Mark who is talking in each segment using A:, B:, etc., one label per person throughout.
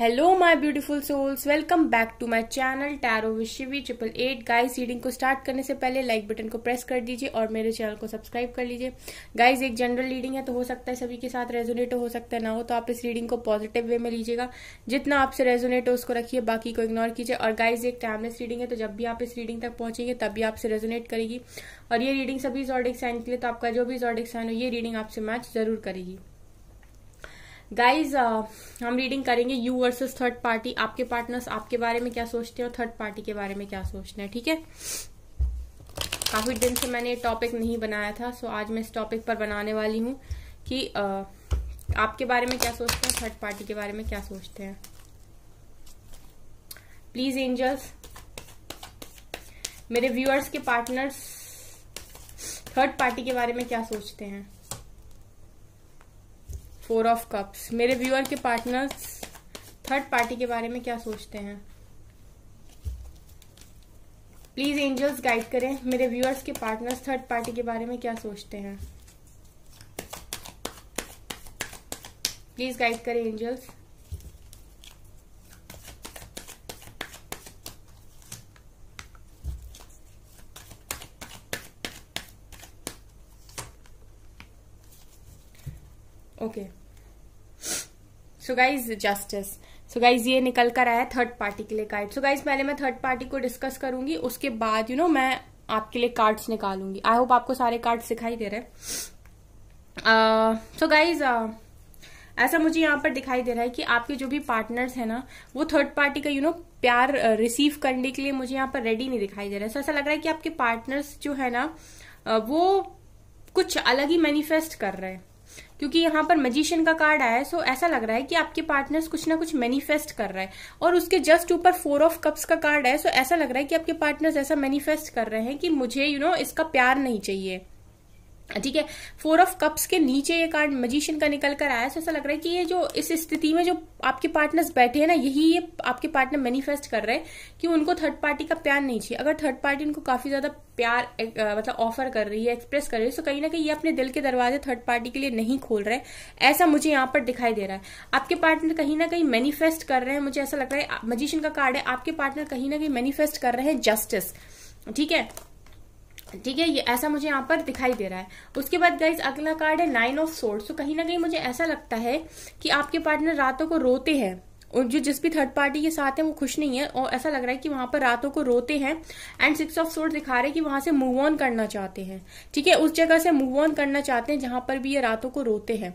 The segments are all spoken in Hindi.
A: Hello my beautiful souls welcome back to my channel tarot विशिवी ट्रिपल एट गाइस रीडिंग को स्टार्ट करने से पहले लाइक बटन को प्रेस कर दीजिए और मेरे चैनल को सब्सक्राइब कर लीजिए गाइस एक जनरल रीडिंग है तो हो सकता है सभी के साथ रेजोनेट हो सकता है ना हो तो आप इस रीडिंग को पॉजिटिव वे में लीजिएगा जितना आपसे रेजोनेट हो उसको रखिए बाकी को इग्नोर कीजिए और गाइज एक टाइमलेस रीडिंग है तो जब भी आप इस रीडिंग तक पहुंचेंगे तब भी आपसे रेजोनेट करेगी और ये रीडिंग सभी जॉर्डिक साइन के लिए तो आपका जो भी जॉर्डिक साइन हो ये रीडिंग आपसे मैच जरूर करेगी गाइज uh, हम रीडिंग करेंगे यू वर्सेस थर्ड पार्टी आपके पार्टनर्स आपके बारे में क्या सोचते हैं और थर्ड पार्टी के बारे में क्या सोचते हैं ठीक है काफ़ी दिन से मैंने ये टॉपिक नहीं बनाया था सो आज मैं इस टॉपिक पर बनाने वाली हूँ कि uh, आपके बारे में क्या सोचते हैं थर्ड पार्टी के बारे में क्या सोचते हैं प्लीज एंजल्स मेरे व्यूअर्स के पार्टनर्स थर्ड पार्टी के बारे में क्या सोचते हैं फोर ऑफ कप्स मेरे व्यूअर के पार्टनर्स थर्ड पार्टी के बारे में क्या सोचते हैं प्लीज एंजल्स गाइड करें मेरे व्यूअर्स के पार्टनर्स थर्ड पार्टी के बारे में क्या सोचते हैं प्लीज गाइड करें angels okay so guys justice so guys ये निकल कर आया थर्ड पार्टी के लिए कार्ड सो गाइज पहले मैं थर्ड पार्टी को डिस्कस करूंगी उसके बाद यू you नो know, मैं आपके लिए कार्ड्स निकालूंगी आई होप आपको सारे कार्ड्स दिखाई दे रहे सो गाइज uh, uh, ऐसा मुझे यहाँ पर दिखाई दे रहा है कि आपके जो भी पार्टनर्स हैं ना वो थर्ड पार्टी का यू you नो know, प्यार रिसीव uh, करने के लिए मुझे यहाँ पर रेडी नहीं दिखाई दे रहा है so, ऐसा लग रहा है कि आपके पार्टनर्स जो है ना वो कुछ अलग ही मैनिफेस्ट कर रहे हैं क्योंकि यहाँ पर मजिशियन का कार्ड आया है सो ऐसा लग रहा है कि आपके पार्टनर्स कुछ ना कुछ मैनिफेस्ट कर रहा है और उसके जस्ट ऊपर फोर ऑफ कप्स का कार्ड है सो ऐसा लग रहा है कि आपके पार्टनर्स ऐसा मैनिफेस्ट कर रहे हैं कि मुझे यू you नो know, इसका प्यार नहीं चाहिए ठीक है फोर ऑफ कप्स के नीचे ये कार्ड मजिशियन का निकल कर आया तो ऐसा लग रहा है कि ये जो इस स्थिति में जो आपके पार्टनर्स बैठे हैं ना यही ये आपके पार्टनर मैनिफेस्ट कर रहे हैं कि उनको थर्ड पार्टी का प्यार नहीं चाहिए अगर थर्ड पार्टी उनको काफी ज्यादा प्यार मतलब ऑफर कर रही है एक्सप्रेस कर रही है तो कहीं ना कहीं ये अपने दिल के दरवाजे थर्ड पार्टी के लिए नहीं खोल रहे ऐसा मुझे यहाँ पर दिखाई दे रहा है आपके पार्टनर कहीं ना कहीं मैनिफेस्ट कर रहे हैं मुझे ऐसा लग रहा है मजिशियन का कार्ड है आपके पार्टनर कहीं ना कहीं मैनिफेस्ट कर रहे हैं जस्टिस ठीक है ठीक है ये ऐसा मुझे यहाँ पर दिखाई दे रहा है उसके बाद गाइज अगला कार्ड है नाइन ऑफ सोर्ड तो कहीं ना कहीं मुझे ऐसा लगता है कि आपके पार्टनर रातों को रोते हैं और जो जिस भी थर्ड पार्टी के साथ है वो खुश नहीं है और ऐसा लग रहा है कि वहां पर रातों को रोते हैं एंड सिक्स ऑफ सोर्ड दिखा रहे हैं कि वहां से मूव ऑन करना चाहते हैं ठीक है उस जगह से मूव ऑन करना चाहते हैं जहां पर भी ये रातों को रोते हैं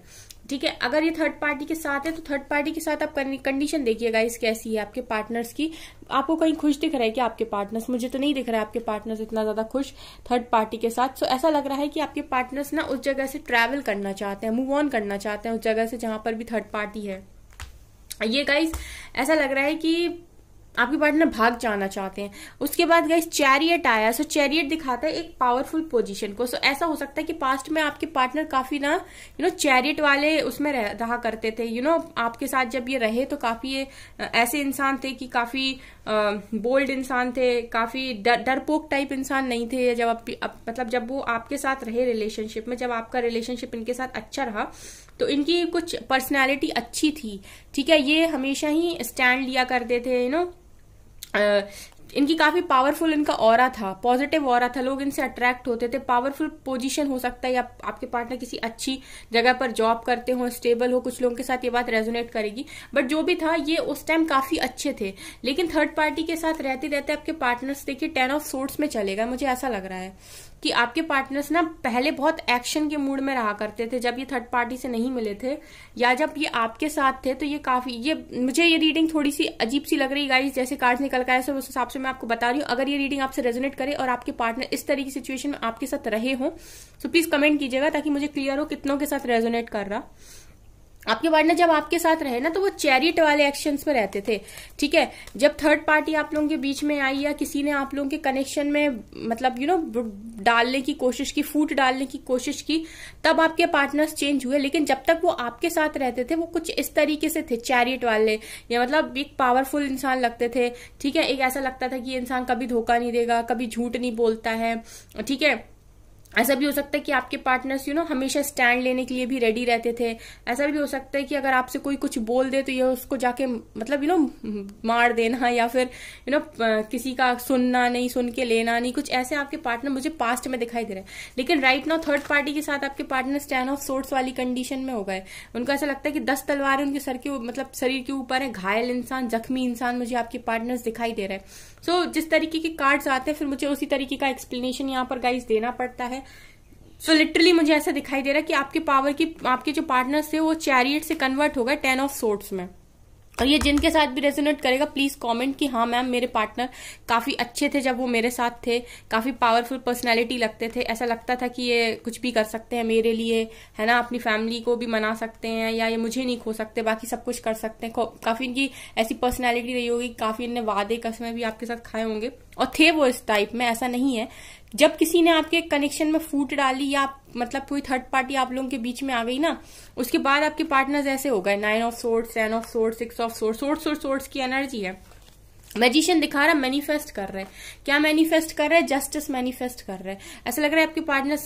A: ठीक है अगर ये थर्ड पार्टी के साथ है तो थर्ड पार्टी के साथ आप कंडीशन देखिए गाइस कैसी है आपके पार्टनर्स की आपको कहीं खुश दिख रहा है कि आपके पार्टनर्स मुझे तो नहीं दिख रहा है आपके पार्टनर्स इतना ज्यादा खुश थर्ड पार्टी के साथ सो ऐसा लग रहा है कि आपके पार्टनर्स ना उस जगह से ट्रैवल करना चाहते हैं मूव ऑन करना चाहते हैं उस जगह से जहां पर भी थर्ड पार्टी है ये गाइस ऐसा लग रहा है कि आपके पार्टनर भाग जाना चाहते हैं उसके बाद गए चैरियट आया सो चैरियट दिखाता है एक पावरफुल पोजीशन को सो ऐसा हो सकता है कि पास्ट में आपके पार्टनर काफी ना यू नो चैरियट वाले उसमें रहा करते थे यू you नो know, आपके साथ जब ये रहे तो काफी ये ऐसे इंसान थे कि काफी बोल्ड इंसान थे काफी डरपोक टाइप इंसान नहीं थे जब आप, अप, मतलब जब वो आपके साथ रहे रिलेशनशिप में जब आपका रिलेशनशिप इनके साथ अच्छा रहा तो इनकी कुछ पर्सनैलिटी अच्छी थी ठीक है ये हमेशा ही स्टैंड लिया करते थे यू you नो know? इनकी काफी पावरफुल इनका और था पॉजिटिव और था लोग इनसे अट्रैक्ट होते थे पावरफुल पोजीशन हो सकता है या आपके पार्टनर किसी अच्छी जगह पर जॉब करते हो स्टेबल हो कुछ लोगों के साथ ये बात रेजोनेट करेगी बट जो भी था ये उस टाइम काफी अच्छे थे लेकिन थर्ड पार्टी के साथ रहते रहते आपके पार्टनर्स देखिए टेन ऑफ सोर्ट्स में चलेगा मुझे ऐसा लग रहा है कि आपके पार्टनर्स ना पहले बहुत एक्शन के मूड में रहा करते थे जब ये थर्ड पार्टी से नहीं मिले थे या जब ये आपके साथ थे तो ये काफी ये मुझे ये रीडिंग थोड़ी सी अजीब सी लग रही गाइस जैसे कार्ड निकल का है उस हिसाब से मैं आपको बता रही हूँ अगर ये रीडिंग आपसे रेजोनेट करे और आपके पार्टनर इस तरह की सिचुएशन में आपके साथ रहे हो तो प्लीज कमेंट कीजिएगा ताकि मुझे क्लियर हो कितनों के साथ रेजोनेट कर रहा आपके पार्टनर जब आपके साथ रहे ना तो वो चैरिट वाले एक्शन में रहते थे ठीक है जब थर्ड पार्टी आप लोगों के बीच में आई या किसी ने आप लोगों के कनेक्शन में मतलब यू you नो know, डालने की कोशिश की फूट डालने की कोशिश की तब आपके पार्टनर्स चेंज हुए लेकिन जब तक वो आपके साथ रहते थे वो कुछ इस तरीके से थे चैरिट वाले या मतलब एक पावरफुल इंसान लगते थे ठीक है एक ऐसा लगता था कि इंसान कभी धोखा नहीं देगा कभी झूठ नहीं बोलता है ठीक है ऐसा भी हो सकता है कि आपके पार्टनर्स यू नो हमेशा स्टैंड लेने के लिए भी रेडी रहते थे ऐसा भी हो सकता है कि अगर आपसे कोई कुछ बोल दे तो ये उसको जाके मतलब यू नो मार देना या फिर यू नो किसी का सुनना नहीं सुन के लेना नहीं कुछ ऐसे आपके पार्टनर मुझे पास्ट में दिखाई दे रहे हैं लेकिन राइट नाउ थर्ड पार्टी के साथ आपके पार्टनर स्टैंड ऑफ सोर्ट्स वाली कंडीशन में हो गए उनको ऐसा लगता है कि दस तलवार उनके सर के मतलब शरीर के ऊपर है घायल इंसान जख्मी इंसान मुझे आपके पार्टनर्स दिखाई दे रहे हैं सो so, जिस तरीके के कार्ड्स आते हैं फिर मुझे उसी तरीके का एक्सप्लेनेशन यहाँ पर गाइज देना पड़ता है सो so, लिटरली मुझे ऐसा दिखाई दे रहा है कि आपके पावर की आपके जो पार्टनर्स थे वो चैरियट से कन्वर्ट हो गए टेन ऑफ सोर्ट्स में और ये जिनके साथ भी रेजोनेट करेगा प्लीज कमेंट कि हाँ मैम मेरे पार्टनर काफी अच्छे थे जब वो मेरे साथ थे काफी पावरफुल पर्सनैलिटी लगते थे ऐसा लगता था कि ये कुछ भी कर सकते हैं मेरे लिए है ना अपनी फैमिली को भी मना सकते हैं या ये मुझे नहीं खो सकते बाकी सब कुछ कर सकते हैं काफी इनकी ऐसी पर्सनैलिटी रही होगी काफी इनने वादे कस्में भी आपके साथ खाए होंगे और थे वो इस टाइप में ऐसा नहीं है जब किसी ने आपके कनेक्शन में फूट डाली या मतलब कोई थर्ड पार्टी आप लोगों के बीच में आ गई ना उसके बाद आपके पार्टनर्स ऐसे हो गए nine of swords ten of swords six of swords swords swords की एनर्जी है मैजिशियन दिखा रहा है मैनिफेस्ट कर रहे क्या मैनिफेस्ट कर रहे हैं जस्टिस मैनिफेस्ट कर रहे हैं ऐसा लग रहा है आपके पार्टनर्स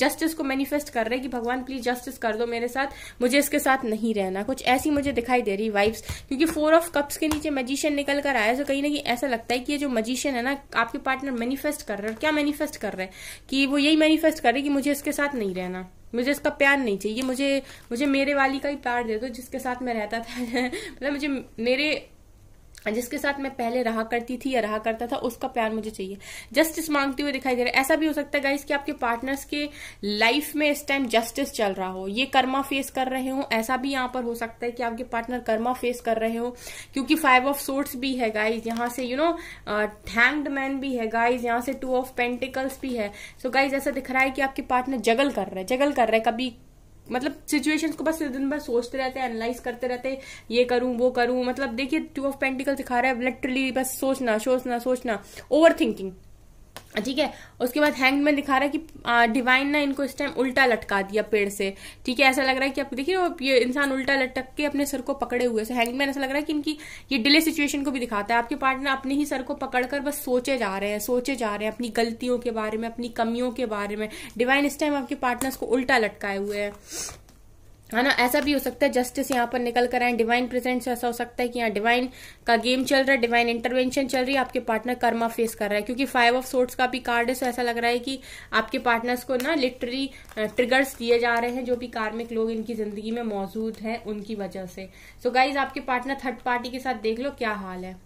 A: जस्टिस को मैनिफेस्ट कर रहे हैं कि भगवान प्लीज जस्टिस कर दो मेरे साथ मुझे इसके साथ नहीं रहना कुछ ऐसी मुझे दिखाई दे रही वाइब्स क्योंकि फोर ऑफ कप्स के नीचे मैजिशियन निकल कर आया तो कहीं ना कहीं ऐसा लगता है कि ये जो मजिशियन है ना आपके पार्टनर मैनिफेस्ट कर रहे हैं क्या मैनिफेस्ट कर रहे हैं कि वो यही मैनिफेस्ट कर रहे हैं कि मुझे इसके साथ नहीं रहना मुझे इसका प्यार नहीं चाहिए मुझे मुझे मेरे वाली का ही प्यार दे दो जिसके साथ मैं रहता था मतलब मुझे मेरे जिसके साथ मैं पहले रहा करती थी या रहा करता था उसका प्यार मुझे चाहिए जस्टिस मांगते हुए दिखाई दे रहा है ऐसा भी हो सकता है गाइस कि आपके पार्टनर्स के लाइफ में इस टाइम जस्टिस चल रहा हो ये कर्मा फेस कर रहे हो ऐसा भी यहाँ पर हो सकता है कि आपके पार्टनर कर्मा फेस कर रहे हो क्योंकि फाइव ऑफ सोर्ट्स भी है गाइज यहाँ से यू नो हैंग्ड मैन भी है गाइज यहाँ से टू ऑफ पेंटिकल्स भी है सो so, गाइज ऐसा दिख रहा है कि आपके पार्टनर जगल कर रहे हैं जगल कर रहे हैं कभी मतलब सिचुएशंस को बस दिन भर सोचते रहते हैं एनालाइज करते रहते हैं ये करूं वो करूं मतलब देखिए टू ऑफ पेंटिकल सिखा रहा है लिटरली बस सोचना सोचना सोचना ओवर थिंकिंग ठीक है उसके बाद हैंग में दिखा रहा है कि डिवाइन ने इनको इस टाइम उल्टा लटका दिया पेड़ से ठीक है ऐसा लग रहा है कि आप देखिए वो ये इंसान उल्टा लटक के अपने सर को पकड़े हुए सो हैंगमैन ऐसा लग रहा है कि इनकी ये डिले सिचुएशन को भी दिखाता है आपके पार्टनर अपने ही सर को पकड़कर बस सोचे जा रहे हैं सोचे जा रहे हैं अपनी गलतियों के बारे में अपनी कमियों के बारे में डिवाइन इस टाइम आपके पार्टनर को उल्टा लटकाए हुए हैं है ना ऐसा भी हो सकता है जस्टिस यहाँ पर निकल कर आए डिवाइन प्रेजेंट ऐसा हो सकता है कि यहाँ डिवाइन का गेम चल रहा है डिवाइन इंटरवेंशन चल रही है आपके पार्टनर कर्मा फेस कर रहा है क्योंकि फाइव ऑफ सोर्ट्स का भी कार्ड है सो ऐसा लग रहा है कि आपके पार्टनर्स को ना लिटरली ट्रिगर्स दिए जा रहे हैं जो भी कार्मिक लोग इनकी जिंदगी में मौजूद है उनकी वजह से सो so गाइज आपके पार्टनर थर्ड पार्टी के साथ देख लो क्या हाल है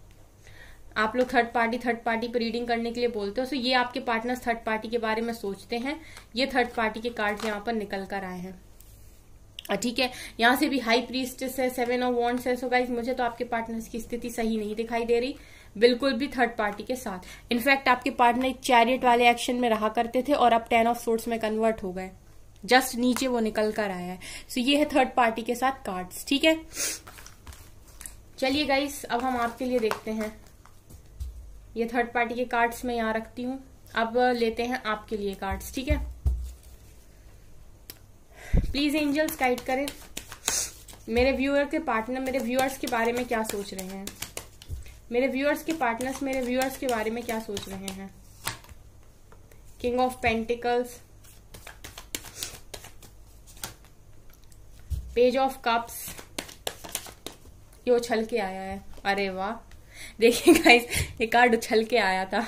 A: आप लोग थर्ड पार्टी थर्ड पार्टी पर रीडिंग करने के लिए बोलते हो सो ये आपके पार्टनर्स थर्ड पार्टी के बारे में सोचते हैं ये थर्ड पार्टी के कार्ड यहाँ पर निकल कर आए हैं हाँ, ठीक है यहाँ से भी हाई प्रीस्टेस है सेवन ऑफ वॉन्ट्स है सो गाइज मुझे तो आपके पार्टनर्स की स्थिति सही नहीं दिखाई दे रही बिल्कुल भी थर्ड पार्टी के साथ इनफैक्ट आपके पार्टनर चैरियट वाले एक्शन में रहा करते थे और अब टेन ऑफ सोर्ट्स में कन्वर्ट हो गए जस्ट नीचे वो निकल कर आया है सो so, ये है थर्ड पार्टी के साथ कार्ड्स ठीक है चलिए गाइस अब हम आपके लिए देखते हैं ये थर्ड पार्टी के कार्ड्स मैं यहां रखती हूँ अब लेते हैं आपके लिए कार्ड्स ठीक है प्लीज एंजल्स गाइड करें मेरे व्यूअर के पार्टनर मेरे व्यूअर्स के बारे में क्या सोच रहे हैं मेरे व्यूअर्स के पार्टनर्स मेरे व्यूअर्स के बारे में क्या सोच रहे हैं king of pentacles page of cups ये उछल के आया है अरे वाह देखिए गाइस ये कार्ड उछल के आया था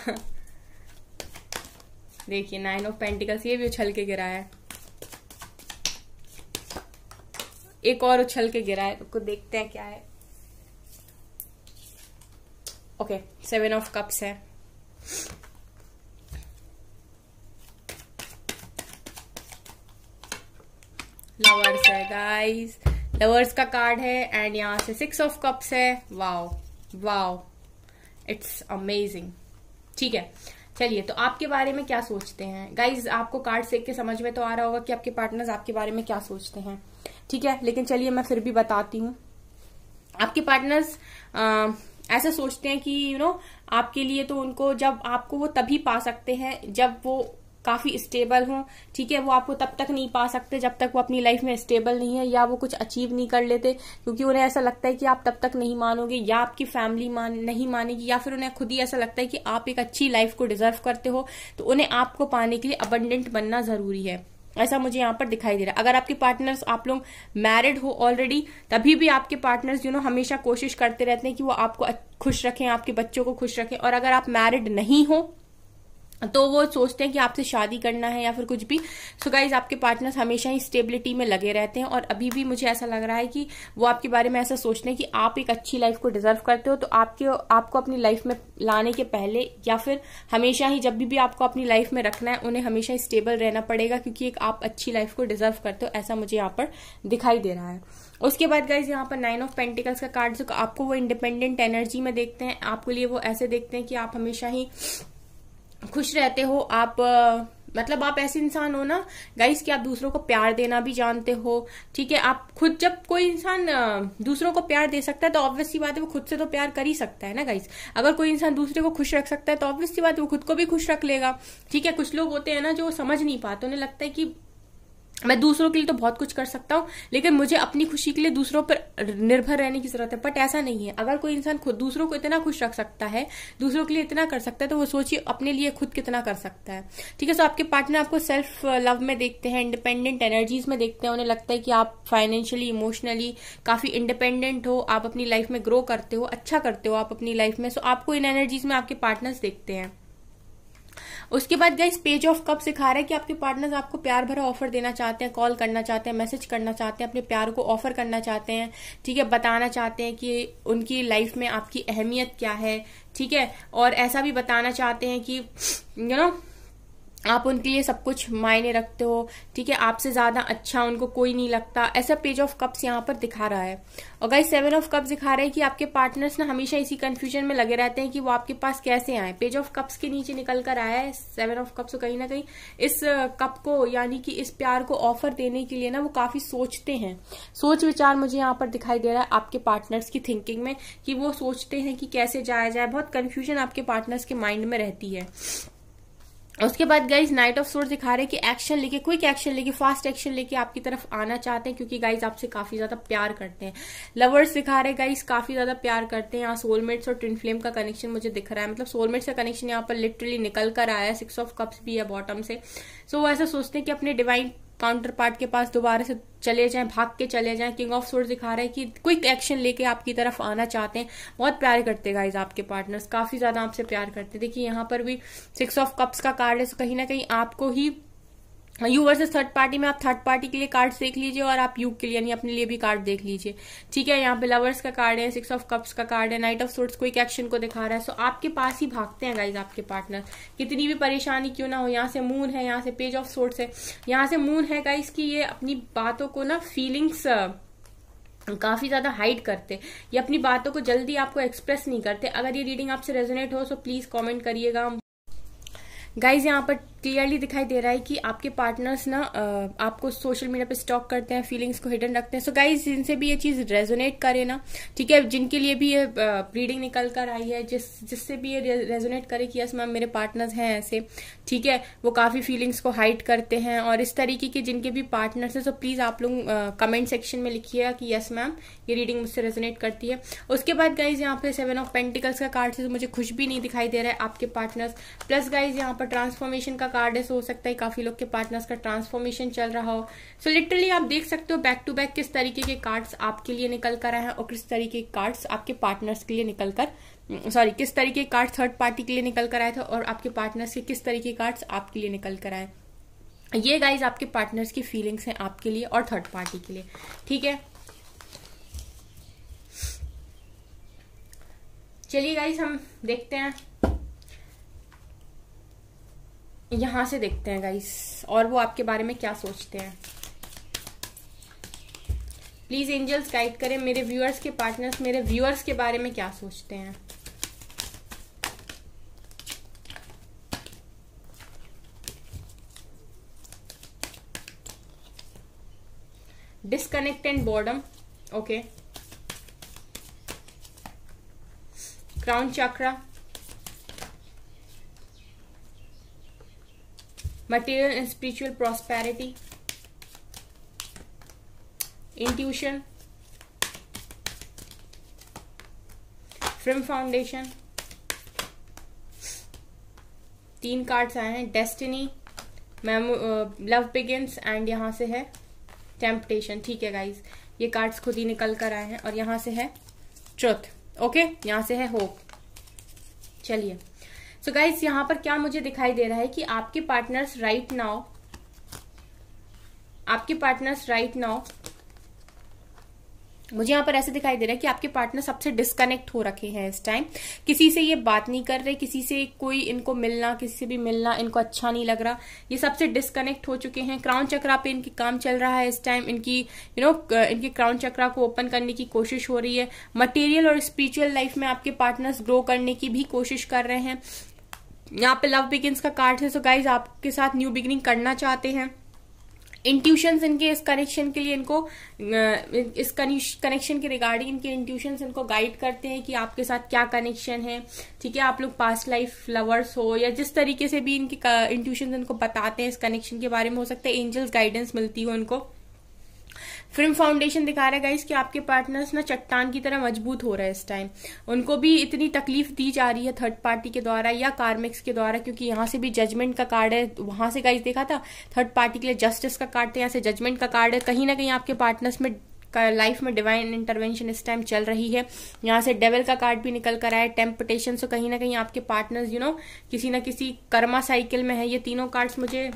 A: देखिए नाइन ऑफ पेंटिकल्स ये भी उछल के गिरा है एक और उछल के गिरा है आपको तो देखते हैं क्या है ओके सेवन ऑफ कप्स है लवर्स है गाइस लवर्स का कार्ड है एंड यहां से सिक्स ऑफ कप्स है वाओ वाओ इट्स अमेजिंग ठीक है चलिए तो आपके बारे में क्या सोचते हैं गाइज आपको कार्ड देख के समझ में तो आ रहा होगा कि आपके पार्टनर्स आपके बारे में क्या सोचते हैं ठीक है लेकिन चलिए मैं फिर भी बताती हूँ आपके पार्टनर्स ऐसे सोचते हैं कि यू you नो know, आपके लिए तो उनको जब आपको वो तभी पा सकते हैं जब वो काफी स्टेबल हों ठीक है वो आपको तब तक नहीं पा सकते जब तक वो अपनी लाइफ में स्टेबल नहीं है या वो कुछ अचीव नहीं कर लेते क्योंकि उन्हें ऐसा लगता है कि आप तब तक नहीं मानोगे या आपकी फैमिली मान नहीं मानेगी या फिर उन्हें खुद ही ऐसा लगता है कि आप एक अच्छी लाइफ को डिजर्व करते हो तो उन्हें आपको पाने के लिए अबंडेंट बनना जरूरी है ऐसा मुझे यहाँ पर दिखाई दे रहा है अगर आपके पार्टनर्स आप लोग मैरिड हो ऑलरेडी तभी भी आपके पार्टनर्स यू नो हमेशा कोशिश करते रहते हैं कि वो आपको खुश रखें आपके बच्चों को खुश रखें और अगर आप मैरिड नहीं हो तो वो सोचते हैं कि आपसे शादी करना है या फिर कुछ भी सो so गाइज आपके पार्टनर्स हमेशा ही स्टेबिलिटी में लगे रहते हैं और अभी भी मुझे ऐसा लग रहा है कि वो आपके बारे में ऐसा सोचते हैं कि आप एक अच्छी लाइफ को डिजर्व करते हो तो आपके आपको अपनी लाइफ में लाने के पहले या फिर हमेशा ही जब भी, भी आपको अपनी लाइफ में रखना है उन्हें हमेशा स्टेबल रहना पड़ेगा क्योंकि एक आप अच्छी लाइफ को डिजर्व करते हो ऐसा मुझे यहाँ पर दिखाई दे रहा है उसके बाद गाइज यहाँ पर नाइन ऑफ पेंटिकल्स का कार्ड जो आपको वो इंडिपेंडेंट एनर्जी में देखते हैं आपके लिए वो ऐसे देखते हैं कि आप हमेशा ही खुश रहते हो आप मतलब आप ऐसे इंसान हो ना गाइस कि आप दूसरों को प्यार देना भी जानते हो ठीक है आप खुद जब कोई इंसान दूसरों को प्यार दे सकता है तो ऑब्वियस सी बात है वो खुद से तो प्यार कर ही सकता है ना गाइस अगर कोई इंसान दूसरे को खुश रख सकता है तो ऑब्वियस सी बात है वो खुद को भी खुश रख लेगा ठीक है कुछ लोग होते हैं ना जो समझ नहीं पाते उन्हें लगता है कि मैं दूसरों के लिए तो बहुत कुछ कर सकता हूँ लेकिन मुझे अपनी खुशी के लिए दूसरों पर निर्भर रहने की जरूरत है बट ऐसा नहीं है अगर कोई इंसान खुद दूसरों को इतना खुश रख सकता है दूसरों के लिए इतना कर सकता है तो वो सोचिए अपने लिए खुद कितना कर सकता है ठीक है सो आपके पार्टनर आपको सेल्फ लव uh, में देखते हैं इंडिपेंडेंट एनर्जीज में देखते हैं उन्हें लगता है कि आप फाइनेंशियली इमोशनली काफी इंडिपेंडेंट हो आप अपनी लाइफ में ग्रो करते हो अच्छा करते हो आप अपनी लाइफ में सो आपको इन एनर्जीज में आपके पार्टनर्स देखते हैं उसके बाद गाइज पेज ऑफ कप सिखा रहा है कि आपके पार्टनर्स आपको प्यार भरा ऑफर देना चाहते हैं कॉल करना चाहते हैं मैसेज करना चाहते हैं अपने प्यार को ऑफर करना चाहते हैं ठीक है बताना चाहते हैं कि उनकी लाइफ में आपकी अहमियत क्या है ठीक है और ऐसा भी बताना चाहते हैं कि यू you नो know, आप उनके लिए सब कुछ मायने रखते हो ठीक है आपसे ज़्यादा अच्छा उनको कोई नहीं लगता ऐसा पेज ऑफ कप्स यहाँ पर दिखा रहा है और गाइस सेवन ऑफ कप्स दिखा रहा है कि आपके पार्टनर्स ना हमेशा इसी कंफ्यूजन में लगे रहते हैं कि वो आपके पास कैसे आए पेज ऑफ कप्स के नीचे निकल कर आया है सेवन ऑफ कप्स कहीं ना कहीं इस कप को यानी कि इस प्यार को ऑफर देने के लिए ना वो काफ़ी सोचते हैं सोच विचार मुझे यहाँ पर दिखाई दे रहा है आपके पार्टनर्स की थिंकिंग में कि वो सोचते हैं कि कैसे जाया जाए बहुत कन्फ्यूजन आपके पार्टनर्स के माइंड में रहती है उसके बाद गाइज नाइट ऑफ सोर्स दिखा रहे हैं कि एक्शन लेके क्विक एक्शन लेके फास्ट एक्शन लेके आपकी तरफ आना चाहते हैं क्योंकि गाइज आपसे काफी ज्यादा प्यार करते हैं लवर्स दिखा रहे गाइज काफी ज्यादा प्यार करते हैं यहाँ सोलमेट्स और ट्विन फ्लेम का कनेक्शन मुझे दिख रहा है मतलब सोलमेट्स का कनेक्शन यहाँ पर लिटरली निकल कर आया है सिक्स ऑफ कप्स भी है बॉटम से सो so, वो ऐसा सोचते हैं कि अपने डिवाइन काउंटर पार्ट के पास दोबारा से चले जाएं भाग के चले जाएं किंग ऑफ सोर्ड दिखा रहे हैं कि क्विक एक्शन लेके आपकी तरफ आना चाहते हैं बहुत प्यार करते हैं गाइज आपके पार्टनर्स काफी ज्यादा आपसे प्यार करते हैं देखिए यहाँ पर भी सिक्स ऑफ कप्स का कार्ड है तो कहीं ना कहीं आपको ही यू वर्सेस थर्ड पार्टी में आप थर्ड पार्टी के लिए कार्ड्स देख लीजिए और आप यू के लिए यानी अपने लिए भी कार्ड देख लीजिए ठीक है यहाँ पे लवर्स का कार्ड है सिक्स ऑफ कप्स का कार्ड है नाइट ऑफ सोर्ट्स कोई एक्शन को दिखा रहा है सो आपके पास ही भागते हैं गाइज आपके पार्टनर कितनी भी परेशानी क्यों ना हो यहाँ से मून है यहाँ से पेज ऑफ सोर्ट्स है यहाँ से मून है गाइज की ये अपनी बातों को ना फीलिंग्स काफी ज्यादा हाइड करते ये अपनी बातों को जल्दी आपको एक्सप्रेस नहीं करते अगर ये रीडिंग आपसे रेजोनेट हो सो प्लीज कॉमेंट करिएगा गाइज यहाँ पर क्लियरली दिखाई दे रहा है कि आपके पार्टनर्स ना आपको सोशल मीडिया पे स्टॉक करते हैं फीलिंग्स को हिडन रखते हैं सो गाइज जिनसे भी ये चीज़ रेजोनेट करे ना ठीक है जिनके लिए भी ये रीडिंग निकल कर आई है जिस जिससे भी ये रेजोनेट करे कि यस मैम मेरे पार्टनर्स हैं ऐसे ठीक है वो काफ़ी फीलिंग्स को हाइड करते हैं और इस तरीके के जिनके भी पार्टनर्स हैं सो प्लीज़ आप लोग कमेंट सेक्शन में लिखिएगा कि यस मैम ये रीडिंग मुझसे रेजोनेट करती है उसके बाद गाइज यहाँ पे सेवन ऑफ पेंटिकल्स का कार्ड से तो मुझे खुश भी नहीं दिखाई दे रहा है आपके पार्टनर्स प्लस गाइज यहाँ पर ट्रांसफॉर्मेशन का कार्ड है सो हो सकता है काफी लोग के पार्टनर्स का ट्रांसफॉर्मेशन चल रहा हो सो so, लिटरली आप देख सकते हो बैक टू बैक किस तरीके के कार्ड्स आपके लिए निकल कर आए हैं और किस तरीके के कार्ड्स आपके पार्टनर्स के लिए निकल कर सॉरी हम्म, किस तरीके के कार्ड थर्ड पार्टी के लिए निकल कर आए थे और आपके पार्टनर्स के किस तरीके के कार्ड्स आपके लिए निकल कर आए ये गाइज आपके पार्टनर्स की फीलिंग्स हैं आपके लिए और थर्ड पार्टी के लिए ठीक है चलिए गाइज हम देखते हैं यहां से देखते हैं गाइस और वो आपके बारे में क्या सोचते हैं प्लीज एंजल्स गाइड करें मेरे व्यूअर्स के पार्टनर्स मेरे व्यूअर्स के बारे में क्या सोचते हैं disconnect and boredom okay crown chakra material and spiritual prosperity, intuition, firm foundation तीन कार्ड्स आए हैं डेस्टिनी लव बिगिंस एंड यहां से है टेम्पटेशन ठीक है गाइज ये कार्ड्स खुद ही निकल कर आए हैं और यहां से है ट्रुथ ओके यहां से है होप चलिए सो गाइज यहां पर क्या मुझे दिखाई दे रहा है कि आपके पार्टनर्स राइट नाउ आपके पार्टनर्स राइट नाउ मुझे यहां पर ऐसे दिखाई दे रहा है कि आपके पार्टनर सबसे डिस्कनेक्ट हो रखे हैं इस टाइम किसी से ये बात नहीं कर रहे किसी से कोई इनको मिलना किसी से भी मिलना इनको अच्छा नहीं लग रहा ये सबसे डिस्कनेक्ट हो चुके हैं क्राउन चक्रा पे इनकी काम चल रहा है इस टाइम इनकी यू you नो know, इनके क्राउन चक्रा को ओपन करने की कोशिश हो रही है मटेरियल और स्पिरिचुअल लाइफ में आपके पार्टनर्स ग्रो करने की भी कोशिश कर रहे हैं यहाँ पे लव बिगिंस का कार्ड है सो गाइज आपके साथ न्यू बिगिनिंग करना चाहते हैं इंट्यूशन इनके इस कनेक्शन के लिए इनको इस कनेक्शन के रिगार्डिंग इनके इंट्यूशन इनको गाइड करते हैं कि आपके साथ क्या कनेक्शन है ठीक है आप लोग पास्ट लाइफ लवर्स हो या जिस तरीके से भी इनके इंट्यूशन इनको बताते हैं इस कनेक्शन के बारे में हो सकता है एंजल्स गाइडेंस मिलती हो इनको फिल्म फाउंडेशन दिखा रहा है गाइस कि आपके पार्टनर्स ना चट्टान की तरह मजबूत हो रहा है इस टाइम उनको भी इतनी तकलीफ दी जा रही है थर्ड पार्टी के द्वारा या कार्मिक्स के द्वारा क्योंकि यहाँ से भी जजमेंट का कार्ड है वहां से गाइस देखा था थर्ड पार्टी के लिए जस्टिस का कार्ड था यहाँ से जजमेंट का कार्ड है कहीं ना कहीं आपके पार्टनर्स में लाइफ में डिवाइन इंटरवेंशन इस टाइम चल रही है यहाँ से डेवल का कार्ड भी निकल कर आया टेम्पटेशन सो तो कहीं ना कहीं आपके पार्टनर्स यू नो किसी ना किसी कर्मा साइकिल में है ये तीनों कार्ड्स मुझे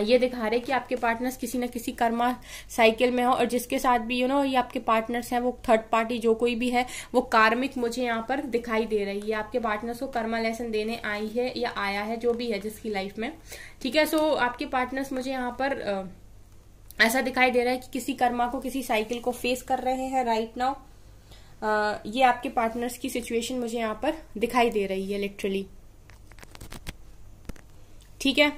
A: ये दिखा रहे कि आपके पार्टनर्स किसी ना किसी कर्मा साइकिल में हो और जिसके साथ भी यू you नो know, ये आपके पार्टनर्स हैं वो थर्ड पार्टी जो कोई भी है वो कार्मिक मुझे यहाँ पर दिखाई दे रही है आपके पार्टनर्स को कर्मा लेसन देने आई है या आया है जो भी है जिसकी लाइफ में ठीक है सो so, आपके पार्टनर्स मुझे यहाँ पर ऐसा दिखाई दे रहा है कि किसी कर्मा को किसी साइकिल को फेस कर रहे हैं राइट नाउ ये आपके पार्टनर्स की सिचुएशन मुझे यहाँ पर दिखाई दे रही है लिटरली ठीक है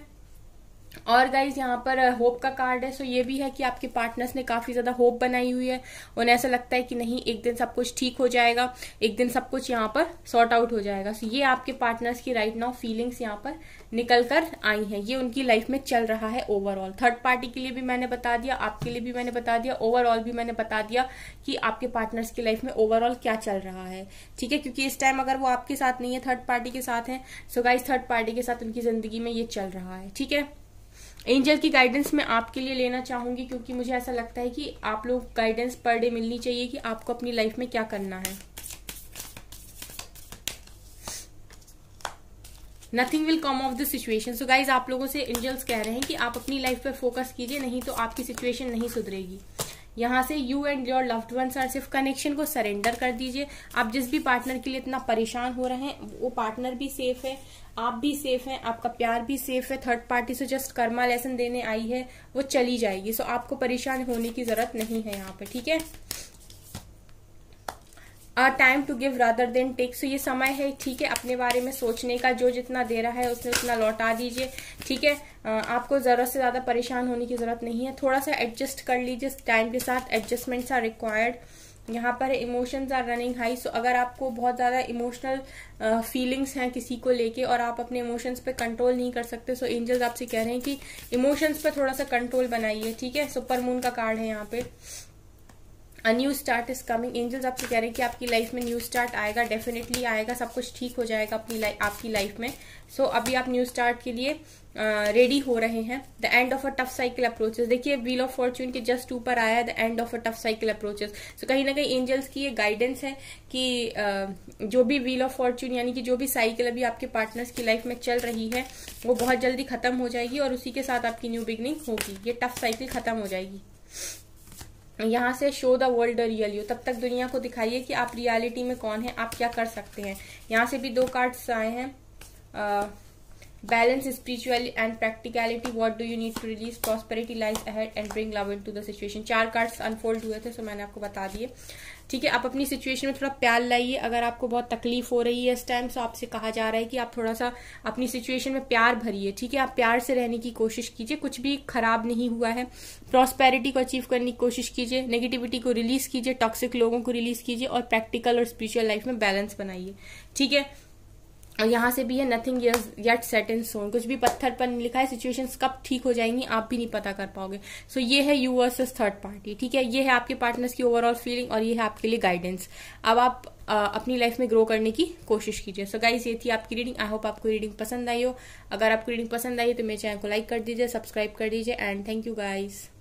A: और गाइज यहाँ पर होप uh, का कार्ड है सो ये भी है कि आपके पार्टनर्स ने काफ़ी ज़्यादा होप बनाई हुई है उन्हें ऐसा लगता है कि नहीं एक दिन सब कुछ ठीक हो जाएगा एक दिन सब कुछ यहाँ पर सॉर्ट आउट हो जाएगा सो ये आपके पार्टनर्स की राइट नाउ फीलिंग्स यहाँ पर निकल कर आई हैं ये उनकी लाइफ में चल रहा है ओवरऑल थर्ड पार्टी के लिए भी मैंने बता दिया आपके लिए भी मैंने बता दिया ओवरऑल भी मैंने बता दिया कि आपके पार्टनर्स की लाइफ में ओवरऑल क्या चल रहा है ठीक है क्योंकि इस टाइम अगर वो आपके साथ नहीं है थर्ड पार्टी के साथ है सो गाइज थर्ड पार्टी के साथ उनकी जिंदगी में ये चल रहा है ठीक है एंजल की गाइडेंस मैं आपके लिए लेना चाहूंगी क्योंकि मुझे ऐसा लगता है कि आप लोग गाइडेंस पर डे मिलनी चाहिए कि आपको अपनी लाइफ में क्या करना है nothing will come of the situation so guys आप लोगों से एंजल्स कह रहे हैं कि आप अपनी लाइफ पर फोकस कीजिए नहीं तो आपकी सिचुएशन नहीं सुधरेगी यहाँ से you and your loved ones are सिर्फ कनेक्शन को सरेंडर कर दीजिए आप जिस भी पार्टनर के लिए इतना परेशान हो रहे हैं वो पार्टनर भी सेफ है आप भी सेफ हैं आपका प्यार भी सेफ है थर्ड पार्टी से जस्ट कर्मा लेसन देने आई है वो चली जाएगी सो आपको परेशान होने की जरूरत नहीं है यहाँ पे ठीक है time to give rather than take so ये समय है ठीक है अपने बारे में सोचने का जो जितना दे रहा है उसने उतना लौटा दीजिए ठीक है आपको ज़रूरत से ज़्यादा परेशान होने की ज़रूरत नहीं है थोड़ा सा एडजस्ट कर लीजिए टाइम के साथ एडजस्टमेंट्स आर रिक्वायर्ड यहाँ पर emotions are running high so अगर आपको बहुत ज़्यादा इमोशनल फीलिंग्स हैं किसी को लेके और आप अपने इमोशंस पे कंट्रोल नहीं कर सकते सो so एंजल्स आपसे कह रहे हैं कि इमोशंस पे थोड़ा सा कंट्रोल बनाइए ठीक है सुपर मून का कार्ड है यहाँ पे a new start is coming angels आपसे कह रहे हैं कि आपकी लाइफ में न्यू स्टार्ट आएगा डेफिनेटली आएगा सब कुछ ठीक हो जाएगा अपनी लाइफ आपकी लाइफ में सो so, अभी आप न्यू स्टार्ट के लिए रेडी uh, हो रहे हैं the end of a tough cycle approaches देखिए व्हील ऑफ फॉर्चून के जस्ट ऊपर आया है the end of a tough cycle approaches so कहीं ना कहीं एंजल्स की ये गाइडेंस है कि uh, जो भी व्हील ऑफ फॉर्चून यानी कि जो भी साइकिल अभी आपके पार्टनर्स की लाइफ में चल रही है वो बहुत जल्दी खत्म हो जाएगी और उसी के साथ आपकी न्यू बिगनिंग होगी ये टफ साइकिल खत्म हो जाएगी यहाँ से show the world real you तब तक दुनिया को दिखाइए कि आप रियलिटी में कौन है आप क्या कर सकते हैं यहाँ से भी दो कार्ड्स आए हैं balance spirituality and practicality what do you need to release prosperity lies ahead and bring love into the situation चार कार्ड्स अनफोल्ड हुए थे सो मैंने आपको बता दिए ठीक है आप अपनी सिचुएशन में थोड़ा प्यार लाइए अगर आपको बहुत तकलीफ हो रही है इस टाइम सो आपसे कहा जा रहा है कि आप थोड़ा सा अपनी सिचुएशन में प्यार भरिए ठीक है आप प्यार से रहने की कोशिश कीजिए कुछ भी खराब नहीं हुआ है प्रॉस्पेरिटी को अचीव करने की कोशिश कीजिए नेगेटिविटी को रिलीज कीजिए टॉक्सिक लोगों को रिलीज कीजिए और प्रैक्टिकल और स्पिरिचुअल लाइफ में बैलेंस बनाइए ठीक है और यहाँ से भी है nothing yet set in stone कुछ भी पत्थर पर लिखा है सिचुएशन कब ठीक हो जाएंगी आप भी नहीं पता कर पाओगे सो so, ये है यू वर्सेस थर्ड पार्टी ठीक है ये है आपके पार्टनर्स की ओवरऑल फीलिंग और ये है आपके लिए गाइडेंस अब आप आ, अपनी लाइफ में ग्रो करने की कोशिश कीजिए सो गाइज ये थी आपकी रीडिंग आई होप आपको रीडिंग पसंद आई हो अगर आपको रीडिंग पसंद आई तो मेरे चैनल को लाइक कर दीजिए सब्सक्राइब कर दीजिए एंड थैंक यू गाइज़